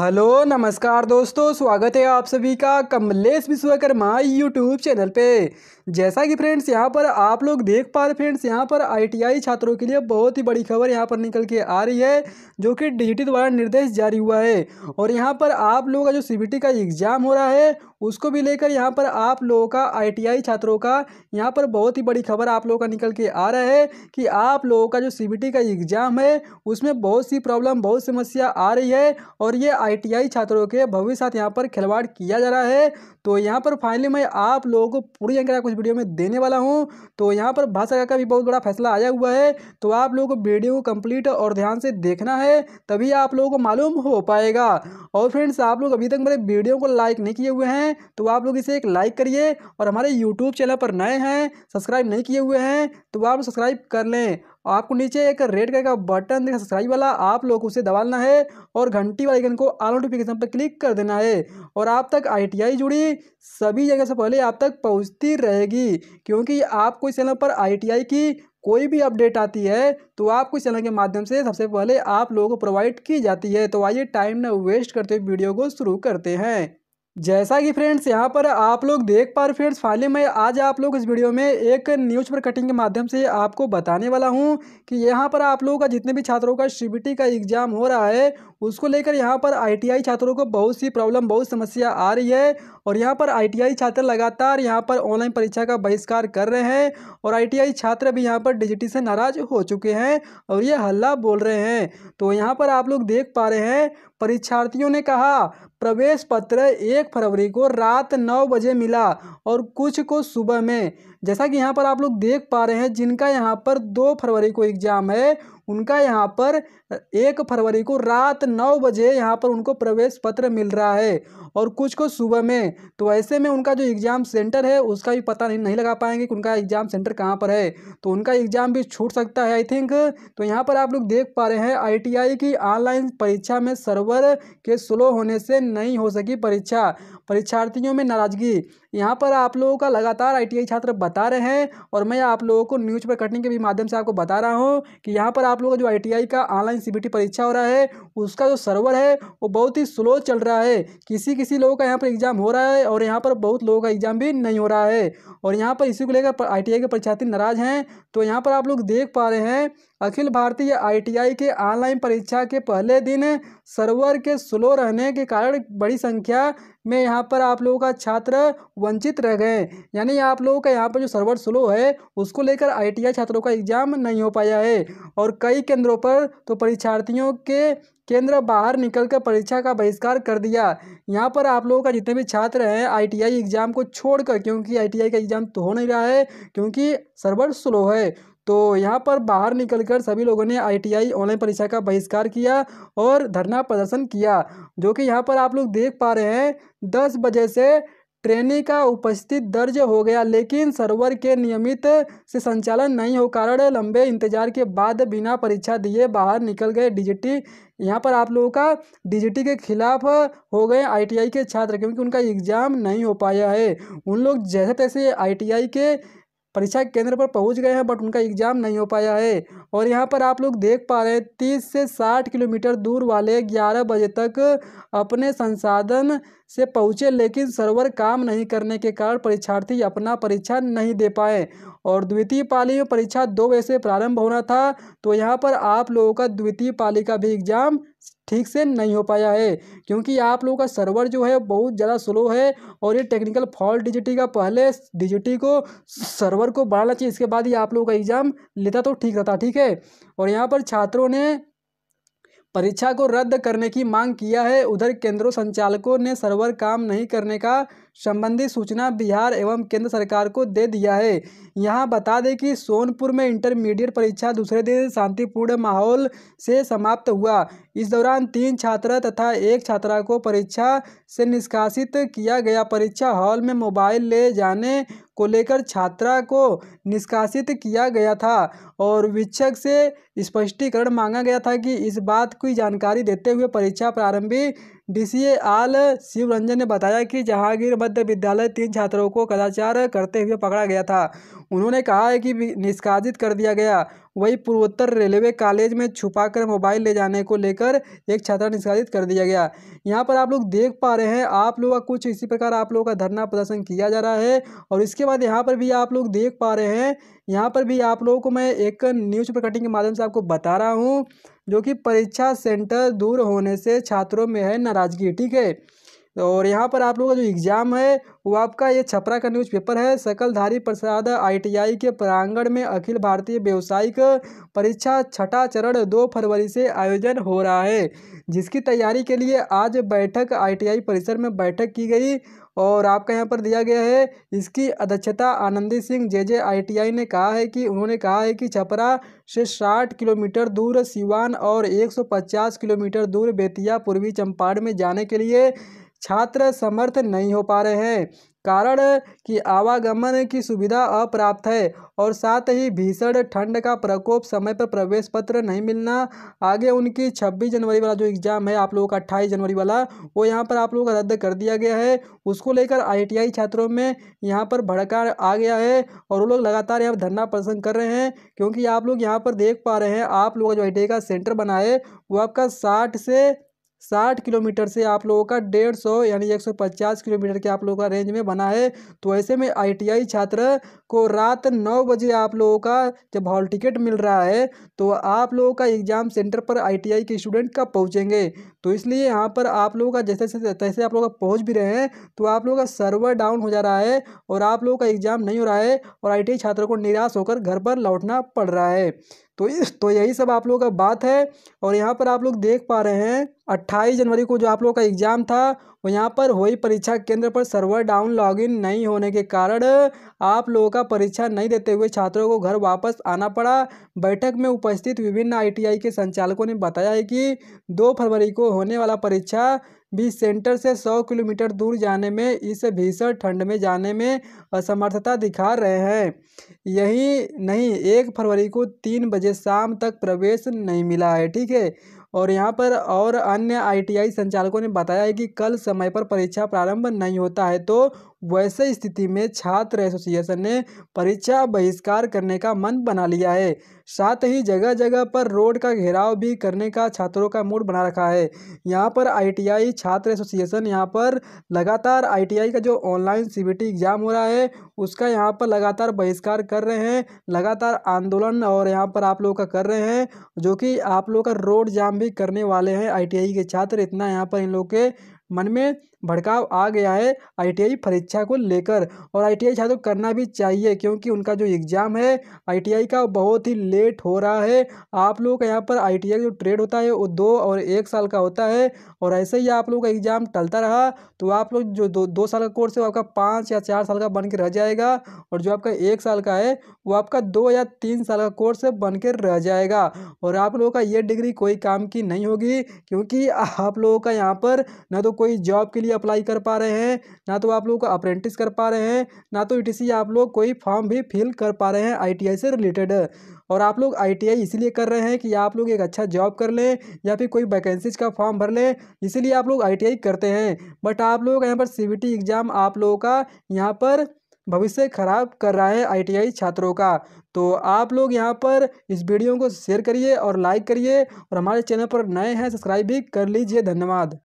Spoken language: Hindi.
हेलो नमस्कार दोस्तों स्वागत है आप सभी का कमलेश विश्वकर्मा यूट्यूब चैनल पे जैसा कि फ्रेंड्स यहां पर आप लोग देख पा रहे फ्रेंड्स यहां पर आईटीआई छात्रों के लिए बहुत ही बड़ी खबर यहां पर निकल के आ रही है जो कि डीजीटी द्वारा निर्देश जारी हुआ है और यहां पर आप लोगों का जो सीबीटी का एग्ज़ाम हो रहा है उसको भी लेकर यहाँ पर आप लोगों का आईटीआई छात्रों का यहाँ पर बहुत ही बड़ी खबर आप लोगों का निकल के आ रहा है कि आप लोगों का जो सी का एग्ज़ाम है उसमें बहुत सी प्रॉब्लम बहुत समस्या आ रही है और ये आई छात्रों के भविष्य साथ यहाँ पर खिलवाड़ किया जा रहा है तो यहाँ पर फाइनली मैं आप लोगों को पूरी जानकारी कुछ वीडियो में देने वाला हूँ तो यहाँ पर भाषा का भी बहुत बड़ा फैसला आया हुआ है तो आप लोगों को वीडियो को कंप्लीट और ध्यान से देखना है तभी आप लोगों को मालूम हो पाएगा और फ्रेंड्स आप लोग अभी तक मेरे वीडियो को लाइक नहीं किए हुए हैं तो आप लोग इसे एक लाइक करिए और हमारे यूट्यूब चैनल पर नए हैं सब्सक्राइब नहीं किए हुए हैं तो आप सब्सक्राइब कर लें आपको नीचे एक रेड कलर का बटन देखा सब्सक्राइब वाला आप लोग उसे दबाना है और घंटी वाले आइकन को ऑल नोटिफिकेशन पर क्लिक कर देना है और आप तक आईटीआई जुड़ी सभी जगह से पहले आप तक पहुंचती रहेगी क्योंकि आपको इस चैनल पर आईटीआई की कोई भी अपडेट आती है तो आपको इस चैनल के माध्यम से सबसे पहले आप लोगों को प्रोवाइड की जाती है तो आइए टाइम ना वेस्ट करते हुए वीडियो को शुरू करते हैं जैसा कि फ्रेंड्स यहाँ पर आप लोग देख पा रहे फ्रेंड्स फाइनली मैं आज आप लोग इस वीडियो में एक न्यूज पर कटिंग के माध्यम से आपको बताने वाला हूँ कि यहाँ पर आप लोगों का जितने भी छात्रों का सी का एग्जाम हो रहा है उसको लेकर यहाँ पर आईटीआई छात्रों को बहुत सी प्रॉब्लम बहुत समस्या आ रही है और यहाँ पर आईटीआई छात्र लगातार यहाँ पर ऑनलाइन परीक्षा का बहिष्कार कर रहे हैं और आईटीआई छात्र भी यहाँ पर डिजिटी से नाराज हो चुके हैं और ये हल्ला बोल रहे हैं तो यहाँ पर आप लोग देख पा रहे हैं परीक्षार्थियों ने कहा प्रवेश पत्र एक फरवरी को रात नौ बजे मिला और कुछ को सुबह में जैसा कि यहाँ पर आप लोग देख पा रहे हैं जिनका यहाँ पर दो फरवरी को एग्ज़ाम है उनका यहाँ पर एक फरवरी को रात नौ बजे यहाँ पर उनको प्रवेश पत्र मिल रहा है और कुछ को सुबह में तो ऐसे में उनका जो एग्ज़ाम सेंटर है उसका भी पता नहीं नहीं लगा पाएंगे कि उनका एग्ज़ाम सेंटर कहाँ पर है तो उनका एग्ज़ाम भी छूट सकता है आई थिंक तो यहाँ पर आप लोग देख पा रहे हैं आईटीआई की ऑनलाइन परीक्षा में सर्वर के स्लो होने से नहीं हो सकी परीक्षा परीक्षार्थियों में नाराज़गी यहाँ पर आप लोगों का लगातार आई छात्र बता रहे हैं और मैं आप लोगों को न्यूज पर कटिंग के भी माध्यम से आपको बता रहा हूँ कि यहाँ पर आप लोगों का जो आई का ऑनलाइन सी परीक्षा हो रहा है उसका जो सर्वर है वो बहुत ही स्लो चल रहा है किसी किसी लोगों का यहाँ पर एग्ज़ाम हो रहा है और यहाँ पर बहुत लोगों का एग्ज़ाम भी नहीं हो रहा है और यहाँ पर इसी को लेकर आई के परीक्षार्थी नाराज़ हैं तो यहाँ पर आप लोग देख पा रहे हैं अखिल भारतीय आईटीआई के ऑनलाइन परीक्षा के पहले दिन सर्वर के स्लो रहने के कारण बड़ी संख्या में यहाँ पर आप लोगों का छात्र वंचित रह गए यानी आप लोगों का यहाँ पर जो सर्वर स्लो है उसको लेकर आईटीआई छात्रों का एग्ज़ाम नहीं हो पाया है और कई केंद्रों पर तो परीक्षार्थियों के केंद्र बाहर निकलकर परीक्षा का बहिष्कार कर दिया यहाँ पर आप लोगों का जितने भी छात्र हैं आईटीआई एग्ज़ाम को छोड़कर क्योंकि आईटीआई का एग्ज़ाम तो हो नहीं रहा है क्योंकि सर्वर स्लो है तो यहाँ पर बाहर निकलकर सभी लोगों ने आईटीआई ऑनलाइन परीक्षा का बहिष्कार किया और धरना प्रदर्शन किया जो कि यहाँ पर आप लोग देख पा रहे हैं दस बजे से ट्रेनी का उपस्थित दर्ज हो गया लेकिन सर्वर के नियमित से संचालन नहीं हो कारण लंबे इंतजार के बाद बिना परीक्षा दिए बाहर निकल गए डीजीटी यहाँ पर आप लोगों का डीजीटी के खिलाफ हो गए आईटीआई के छात्र क्योंकि उनका एग्ज़ाम नहीं हो पाया है उन लोग जैसे तैसे आईटीआई के परीक्षा केंद्र पर पहुंच गए हैं बट उनका एग्ज़ाम नहीं हो पाया है और यहाँ पर आप लोग देख पा रहे हैं तीस से साठ किलोमीटर दूर वाले ग्यारह बजे तक अपने संसाधन से पहुँचे लेकिन सर्वर काम नहीं करने के कारण परीक्षार्थी अपना परीक्षा नहीं दे पाए और द्वितीय पाली में परीक्षा दो बजे से प्रारंभ होना था तो यहाँ पर आप लोगों का द्वितीय पाली का भी एग्ज़ाम ठीक से नहीं हो पाया है क्योंकि आप लोगों का सर्वर जो है बहुत ज़्यादा स्लो है और ये टेक्निकल फॉल्ट डिजिटी का पहले डिजिटी को सर्वर को बढ़ाना चाहिए इसके बाद ही आप लोगों का एग्ज़ाम लेता तो ठीक रहता ठीक है और यहाँ पर छात्रों ने परीक्षा को रद्द करने की मांग किया है उधर केंद्रों संचालकों ने सर्वर काम नहीं करने का संबंधी सूचना बिहार एवं केंद्र सरकार को दे दिया है यहाँ बता दें कि सोनपुर में इंटरमीडिएट परीक्षा दूसरे दिन शांतिपूर्ण माहौल से समाप्त हुआ इस दौरान तीन छात्रा तथा एक छात्रा को परीक्षा से निष्कासित किया गया परीक्षा हॉल में मोबाइल ले जाने को लेकर छात्रा को निष्कासित किया गया था और वीक्षक से स्पष्टीकरण मांगा गया था कि इस बात की जानकारी देते हुए परीक्षा प्रारंभी डीसीए आल शिवरंजन ने बताया कि जहांगीर मध्य विद्यालय तीन छात्रों को कदाचार करते हुए पकड़ा गया था उन्होंने कहा है कि निष्कासित कर दिया गया वहीं पूर्वोत्तर रेलवे कॉलेज में छुपाकर मोबाइल ले जाने को लेकर एक छात्रा निष्कासित कर दिया गया यहाँ पर आप लोग देख पा रहे हैं आप लोग का कुछ इसी प्रकार आप लोगों का धरना प्रदर्शन किया जा रहा है और इसके बाद यहाँ पर भी आप लोग देख पा रहे हैं यहाँ पर भी आप लोगों को मैं एक न्यूज प्रकटिंग के माध्यम से आपको बता रहा हूँ जो कि परीक्षा सेंटर दूर होने से छात्रों में है नाराजगी ठीक है तो और यहाँ पर आप लोगों का जो एग्ज़ाम है वो आपका ये छपरा का न्यूज़पेपर है सकलधारी प्रसाद आईटीआई के प्रांगण में अखिल भारतीय व्यावसायिक परीक्षा छठा चरण दो फरवरी से आयोजन हो रहा है जिसकी तैयारी के लिए आज बैठक आईटीआई परिसर में बैठक की गई और आपका यहाँ पर दिया गया है इसकी अध्यक्षता आनंदी सिंह जे जे आई ने कहा है कि उन्होंने कहा है कि छपरा से साठ किलोमीटर दूर सिवान और एक किलोमीटर दूर बेतिया पूर्वी चंपारण में जाने के लिए छात्र समर्थ नहीं हो पा रहे हैं कारण कि आवागमन की सुविधा अप्राप्त है और साथ ही भीषण ठंड का प्रकोप समय पर प्रवेश पत्र नहीं मिलना आगे उनकी 26 जनवरी वाला जो एग्ज़ाम है आप लोगों का 28 जनवरी वाला वो यहाँ पर आप लोगों का रद्द कर दिया गया है उसको लेकर आईटीआई छात्रों में यहाँ पर भड़का आ गया है और वो लोग लगातार यहाँ धरना प्रदर्शन कर रहे हैं क्योंकि आप लोग यहाँ पर देख पा रहे हैं आप लोग जो आई का सेंटर बनाए वो आपका साठ से साठ किलोमीटर से आप लोगों का डेढ़ सौ यानी एक सौ पचास किलोमीटर के आप लोगों का रेंज में बना है तो ऐसे में आईटीआई छात्र को रात नौ बजे आप लोगों का जब हॉल टिकट मिल रहा है तो आप लोगों का एग्ज़ाम सेंटर पर आईटीआई के स्टूडेंट कब पहुँचेंगे तो इसलिए यहाँ पर आप लोगों का जैसे जैसे तैसे आप लोग पहुँच भी रहे हैं तो आप लोगों का सर्वर डाउन हो जा रहा है और आप लोगों का एग्ज़ाम नहीं हो रहा है और आई छात्र को निराश होकर घर पर लौटना पड़ रहा है तो इस तो यही सब आप लोगों का बात है और यहाँ पर आप लोग देख पा रहे हैं अट्ठाईस जनवरी को जो आप लोग का एग्ज़ाम था वो यहाँ पर हुई परीक्षा केंद्र पर सर्वर डाउन लॉगिन नहीं होने के कारण आप लोगों का परीक्षा नहीं देते हुए छात्रों को घर वापस आना पड़ा बैठक में उपस्थित विभिन्न आईटीआई के संचालकों ने बताया है कि दो फरवरी को होने वाला परीक्षा भी सेंटर से सौ किलोमीटर दूर जाने में इस भीषण ठंड में जाने में असमर्थता दिखा रहे हैं यही नहीं एक फरवरी को तीन बजे शाम तक प्रवेश नहीं मिला है ठीक है और यहाँ पर और अन्य आई संचालकों ने बताया है कि कल समय पर परीक्षा प्रारंभ नहीं होता है तो वैसे स्थिति में छात्र एसोसिएशन ने परीक्षा बहिष्कार करने का मन बना लिया है साथ ही जगह जगह पर रोड का घेराव भी करने का छात्रों का मूड बना रखा है यहाँ पर आईटीआई छात्र एसोसिएशन यहाँ पर लगातार आईटीआई का जो ऑनलाइन सीबीटी एग्ज़ाम हो रहा है उसका यहाँ पर लगातार बहिष्कार कर रहे हैं लगातार आंदोलन और यहाँ पर आप लोगों का कर रहे हैं जो कि आप लोग का रोड जाम भी करने वाले हैं आई के छात्र इतना यहाँ पर इन लोग के मन में भड़काव आ गया है आईटीआई परीक्षा को लेकर और आईटीआई छात्रों को करना भी चाहिए क्योंकि उनका जो एग्ज़ाम है आईटीआई का बहुत ही लेट हो रहा है आप लोगों का यहाँ पर आईटीआई का जो ट्रेड होता है वो दो और एक साल का होता है और ऐसे ही आप लोगों का एग्ज़ाम टलता रहा तो आप लोग जो दो दो साल का कोर्स है वो आपका पाँच या चार साल का बन के रह जाएगा और जो आपका एक साल का है वो आपका दो या तीन साल का कोर्स बन के रह जाएगा और आप लोगों का ये डिग्री कोई काम की नहीं होगी क्योंकि आप लोगों का यहाँ पर न तो कोई जॉब के लिए लिए अप्लाई कर पा रहे हैं ना तो आप लोग अप्रेंटिस कर पा रहे हैं ना तो ई e आप लोग कोई फॉर्म भी फिल कर पा रहे हैं आई से रिलेटेड और आप लोग आई इसीलिए कर रहे हैं कि आप लोग एक अच्छा जॉब कर लें या फिर कोई वैकेंसीज का फॉर्म भर लें इसीलिए आप लोग आई करते हैं बट आप लोग यहाँ पर सी एग्ज़ाम आप लोगों का यहाँ पर भविष्य खराब कर रहा है आईटीआई छात्रों का तो आप लोग यहाँ पर इस वीडियो को शेयर करिए और लाइक करिए और हमारे चैनल पर नए हैं सब्सक्राइब भी कर लीजिए धन्यवाद